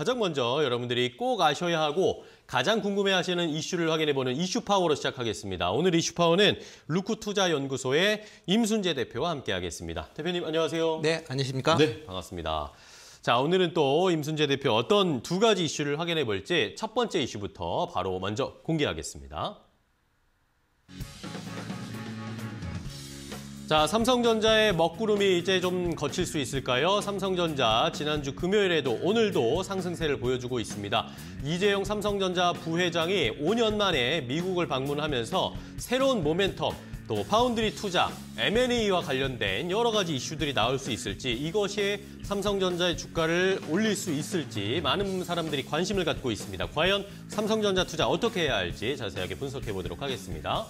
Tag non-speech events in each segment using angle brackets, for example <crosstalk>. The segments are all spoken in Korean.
가장 먼저 여러분들이 꼭 아셔야 하고 가장 궁금해하시는 이슈를 확인해보는 이슈 파워로 시작하겠습니다. 오늘 이슈 파워는 루크 투자 연구소의 임순재 대표와 함께하겠습니다. 대표님 안녕하세요. 네, 안녕하십니까? 네, 반갑습니다. 자, 오늘은 또 임순재 대표 어떤 두 가지 이슈를 확인해 볼지 첫 번째 이슈부터 바로 먼저 공개하겠습니다. 자, 삼성전자의 먹구름이 이제 좀 거칠 수 있을까요? 삼성전자 지난주 금요일에도 오늘도 상승세를 보여주고 있습니다. 이재용 삼성전자 부회장이 5년 만에 미국을 방문하면서 새로운 모멘텀, 또 파운드리 투자, M&A와 관련된 여러 가지 이슈들이 나올 수 있을지 이것이 삼성전자의 주가를 올릴 수 있을지 많은 사람들이 관심을 갖고 있습니다. 과연 삼성전자 투자 어떻게 해야 할지 자세하게 분석해 보도록 하겠습니다.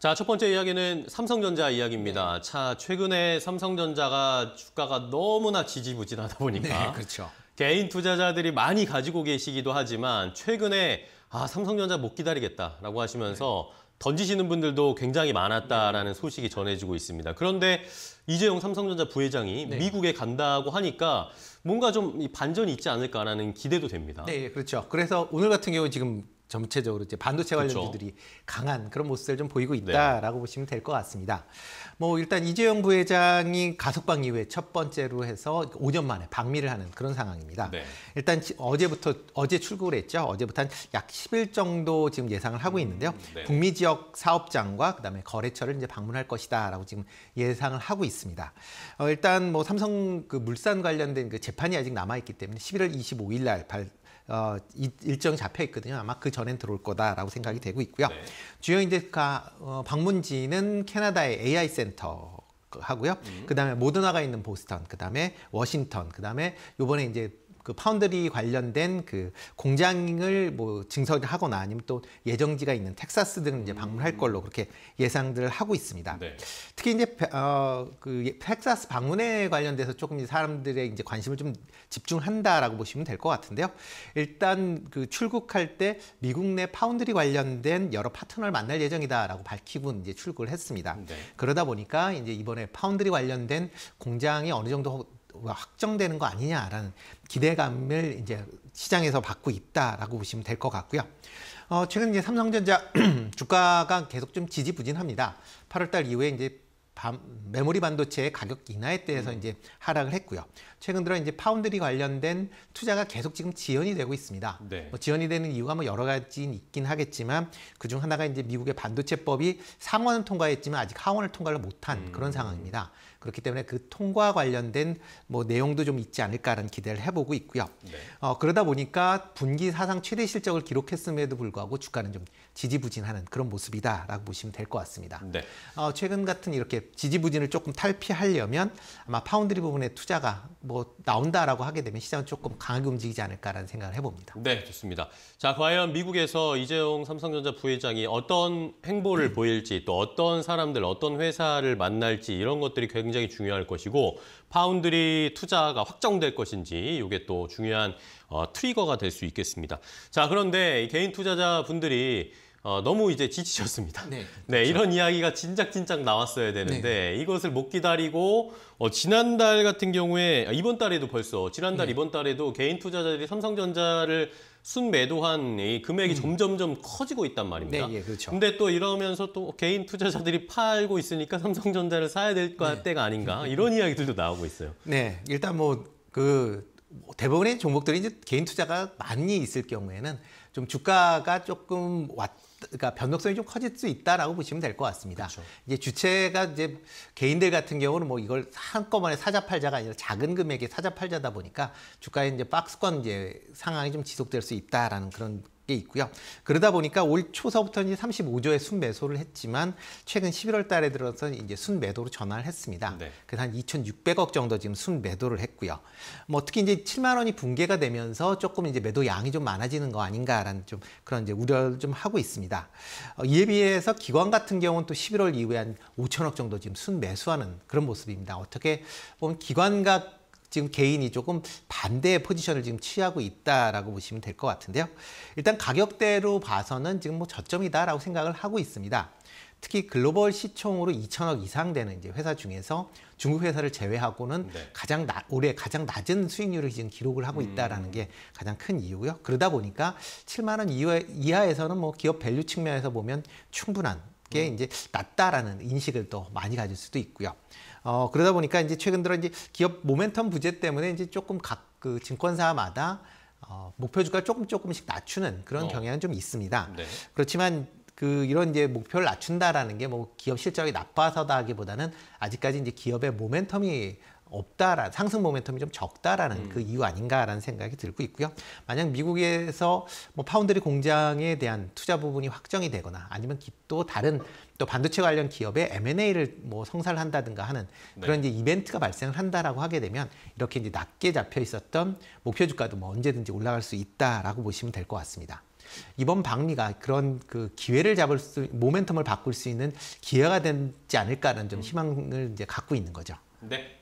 자, 첫 번째 이야기는 삼성전자 이야기입니다. 네. 자, 최근에 삼성전자가 주가가 너무나 지지부진하다 보니까 네, 그렇죠. 개인 투자자들이 많이 가지고 계시기도 하지만 최근에 아, 삼성전자 못 기다리겠다라고 하시면서 네. 던지시는 분들도 굉장히 많았다라는 소식이 전해지고 있습니다. 그런데 이재용 삼성전자 부회장이 네. 미국에 간다고 하니까 뭔가 좀 반전이 있지 않을까라는 기대도 됩니다. 네, 그렇죠. 그래서 오늘 같은 경우 지금 전체적으로 이제 반도체 관련주들이 그렇죠. 강한 그런 모습을 좀 보이고 네. 있다라고 네. 보시면 될 것 같습니다. 뭐 일단 이재용 부회장이 가석방 이후에 첫 번째로 해서 5년 만에 방미를 하는 그런 상황입니다. 네. 일단 어제부터 어제 출국을 했죠. 어제부터 한 약 10일 정도 지금 예상을 하고 있는데요. 음, 네. 북미 지역 사업장과 그다음에 거래처를 이제 방문할 것이다라고 지금 예상을 하고 있습니다. 어, 일단 뭐 삼성 그 물산 관련된 그 재판이 아직 남아 있기 때문에 11월 25일 날 어, 일정이 잡혀 있거든요. 아마 그 전엔 들어올 거다라고 생각이 되고 있고요. 네. 주요 이제 가, 어, 방문지는 캐나다의 AI 센터 그 하고요. 음. 그다음에 모더나가 있는 보스턴, 그다음에 워싱턴, 그다음에 요번에 이제 그 파운드리 관련된 그 공장을 뭐 증설하거나 아니면 또 예정지가 있는 텍사스 등을 이제 방문할 걸로 그렇게 예상들을 하고 있습니다. 네. 특히 이제 어, 그 예, 텍사스 방문에 관련돼서 조금 사람들의 이제 관심을 좀 집중한다라고 보시면 될 것 같은데요. 일단 그 출국할 때 미국 내 파운드리 관련된 여러 파트너를 만날 예정이다라고 밝히고 이제 출국을 했습니다. 네. 그러다 보니까 이제 이번에 파운드리 관련된 공장이 어느 정도 그 확정되는 거 아니냐라는 기대감을 이제 시장에서 받고 있다라고 보시면 될 것 같고요. 어, 최근 이제 삼성전자 <clears throat> 주가가 계속 좀 지지부진합니다. 8월달 이후에 이제 메모리 반도체의 가격 인하에 대해서 음. 이제 하락을 했고요. 최근 들어 이제 파운드리 관련된 투자가 계속 지금 지연이 되고 있습니다. 네. 뭐 지연이 되는 이유가 뭐 여러 가지 있긴 하겠지만 그 중 하나가 이제 미국의 반도체법이 상원을 통과했지만 아직 하원을 통과를 못한 음. 그런 상황입니다. 음. 그렇기 때문에 그 통과 관련된 뭐 내용도 좀 있지 않을까라는 기대를 해보고 있고요. 네. 어, 그러다 보니까 분기 사상 최대 실적을 기록했음에도 불구하고 주가는 좀 지지부진하는 그런 모습이다라고 보시면 될 것 같습니다. 네. 어, 최근 같은 이렇게 지지부진을 조금 탈피하려면 아마 파운드리 부분에 투자가 뭐 나온다라고 하게 되면 시장은 조금 강하게 움직이지 않을까라는 생각을 해봅니다. 네, 좋습니다. 자, 과연 미국에서 이재용 삼성전자 부회장이 어떤 행보를 음. 보일지 또 어떤 사람들, 어떤 회사를 만날지 이런 것들이 굉장히 굉장히 중요할 것이고 파운드리 투자가 확정될 것인지 이게 또 중요한 어, 트리거가 될 수 있겠습니다. 자 그런데 개인 투자자분들이 어, 너무 이제 지치셨습니다. 네, <laughs> 네 그렇죠. 네, 이런 이야기가 진작진작 나왔어야 되는데 네. 이것을 못 기다리고 어, 지난달 같은 경우에 아, 이번 달에도 벌써 지난달 네. 이번 달에도 개인 투자자들이 삼성전자를 순매도한 이 금액이 음. 점점점 커지고 있단 말입니다. 네, 예, 그렇죠. 근데 또 이러면서 또 개인 투자자들이 팔고 있으니까 삼성전자를 사야 될 네. 때가 아닌가 이런 이야기들도 나오고 있어요. 네, 일단 뭐 그 대부분의 종목들이 이제 개인 투자가 많이 있을 경우에는 좀 주가가 조금 왔 그러니까 변동성이 좀 커질 수 있다라고 보시면 될 것 같습니다. 그렇죠. 이제 주체가 이제 개인들 같은 경우는 뭐 이걸 한꺼번에 사자팔자가 아니라 작은 금액의 사자팔자다 보니까 주가의 이제 박스권 이제 상황이 좀 지속될 수 있다라는 그런 밖 있고요. 그러다 보니까 올 초서부터는 이제 35조의 순매수를 했지만 최근 11월 달에 들어서 이제 순매도로 전환을 했습니다. 네. 그래서 한 2,600억 정도 지금 순매도를 했고요. 뭐 특히 이제 7만 원이 붕괴가 되면서 조금 이제 매도 양이 좀 많아지는 거 아닌가라는 좀 그런 이제 우려를 좀 하고 있습니다. 어, 이에 비해서 기관 같은 경우는 또 11월 이후에 한 5천억 정도 지금 순매수하는 그런 모습입니다. 어떻게 보면 기관과 지금 개인이 조금 반대의 포지션을 지금 취하고 있다라고 보시면 될 것 같은데요. 일단 가격대로 봐서는 지금 뭐 저점이다라고 생각을 하고 있습니다. 특히 글로벌 시총으로 2천억 이상 되는 이제 회사 중에서 중국 회사를 제외하고는 네. 가장 나, 올해 가장 낮은 수익률을 지금 기록을 하고 있다라는 음. 게 가장 큰 이유고요. 그러다 보니까 7만 원 이하, 이하에서는 뭐 기업 밸류 측면에서 보면 충분한 게 음. 이제 낮다라는 인식을 또 많이 가질 수도 있고요. 어, 그러다 보니까 이제 최근 들어 이제 기업 모멘텀 부재 때문에 이제 조금 각 그 증권사마다 어, 목표 주가 조금 조금씩 낮추는 그런 어. 경향은 좀 있습니다. 네. 그렇지만 그 이런 이제 목표를 낮춘다라는 게 뭐 기업 실적이 나빠서다기보다는 하 아직까지 이제 기업의 모멘텀이 없다라 상승 모멘텀이 좀 적다라는 음. 그 이유 아닌가라는 생각이 들고 있고요. 만약 미국에서 뭐 파운드리 공장에 대한 투자 부분이 확정이 되거나 아니면 또 다른 또 반도체 관련 기업의 M&A를 뭐 성사한다든가 하는 네. 그런 네. 이제 이벤트가 발생을 한다라고 하게 되면 이렇게 이제 낮게 잡혀 있었던 목표 주가도 뭐 언제든지 올라갈 수 있다라고 보시면 될 것 같습니다. 이번 방미가 그런 그 기회를 잡을 수 모멘텀을 바꿀 수 있는 기회가 되지 않을까라는 좀 음. 희망을 이제 갖고 있는 거죠. 네.